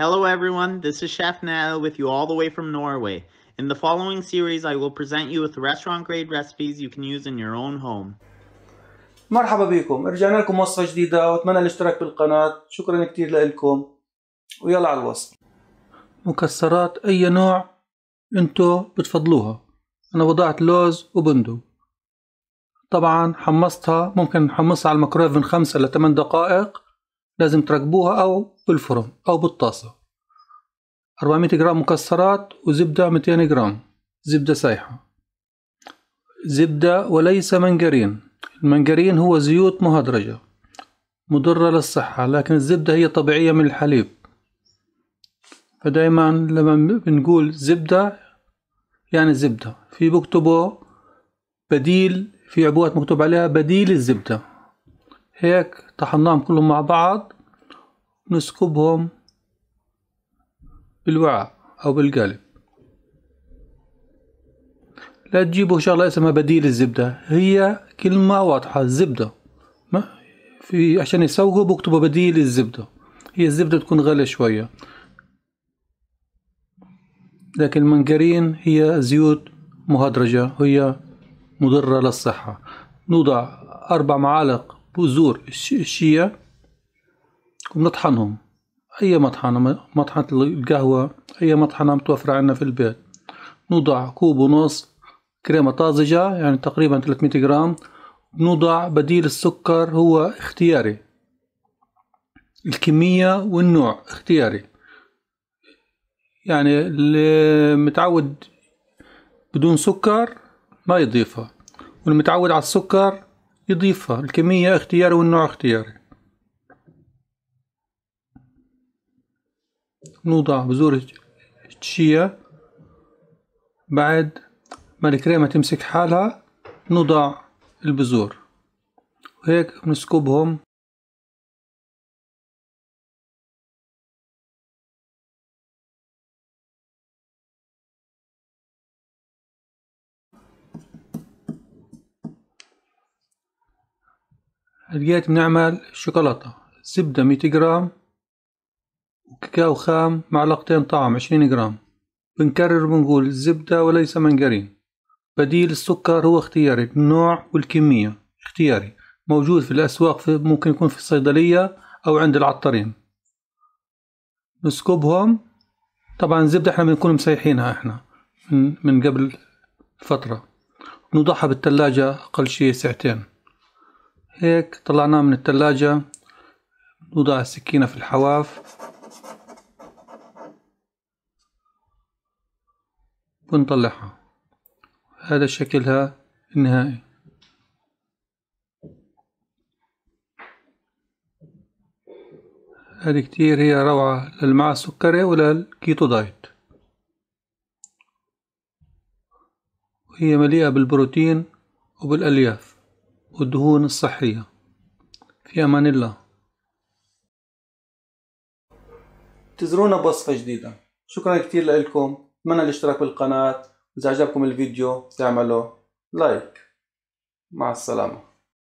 Hello everyone, this is Chef Nell with you all the way from Norway. In the following series, I will present you with restaurant grade recipes you can use in your own home. مرحبا بكم، رجعنا لكم وصفة جديدة واتمنى الاشتراك بالقناة، شكرا كثير لكم ويلا على الوصف. مكسرات أي نوع انتو بتفضلوها، أنا وضعت لوز وبندو. طبعا حمصتها ممكن نحمصها على الميكرويف من خمسة لثمان دقائق لازم تركبوها أو بالفرن أو بالطاسة 400 جرام مكسرات وزبدة 200 جرام زبدة سايحة زبدة وليس منجرين المنجرين هو زيوت مهدرجة مضرة للصحة لكن الزبدة هي طبيعية من الحليب فدايما لما بنقول زبدة يعني زبدة في بكتبه بديل في عبوات مكتوب عليها بديل الزبدة هيك طحناهم كلهم مع بعض نسكبهم بالوعاء أو بالقالب لا تجيبوا شغلة اسمها بديل الزبدة هي كلمة واضحة الزبدة ما في عشان يسوقوا بكتبوا بديل الزبدة هي الزبدة تكون غالية شوية لكن المنجرين هي زيوت مهدرجة هي مضرة للصحة نوضع أربع معالق بذور الشيا وبنطحنهم أي مطحنة مطحنة القهوة أي مطحنة متوفرة عندنا في البيت نوضع كوب ونص كريمة طازجة يعني تقريبا 300 جرام بنوضع بديل السكر هو اختياري الكمية والنوع اختياري يعني اللي متعود بدون سكر ما يضيفها والمتعود على السكر يضيفها الكمية اختياري والنوع اختياري نوضع بذور الشيا بعد ما الكريمة تمسك حالها نوضع البذور وهيك بنسكبهم لقيت بنعمل شوكولاتة زبدة مية جرام وكاكاو خام معلقتين طعم عشرين جرام بنكرر وبنقول الزبدة وليس منجرين بديل السكر هو اختياري النوع والكمية اختياري موجود في الأسواق في ممكن يكون في الصيدلية أو عند العطارين نسكبهم طبعا الزبدة احنا بنكون مسيحينها احنا من, من قبل فترة نوضعها بالثلاجة أقل شيء ساعتين هيك طلعناه من التلاجة نوضع السكينة في الحواف ونطلعها هذا شكلها النهائي هذه كتير هي روعة للمع السكري وللكيتو دايت وهي مليئة بالبروتين وبالألياف والدهون الصحية في أمان الله تزرونا بوصفة جديدة شكرا كتير لكم اتمنى الاشتراك بالقناة وإذا عجبكم الفيديو تعملوا لايك مع السلامة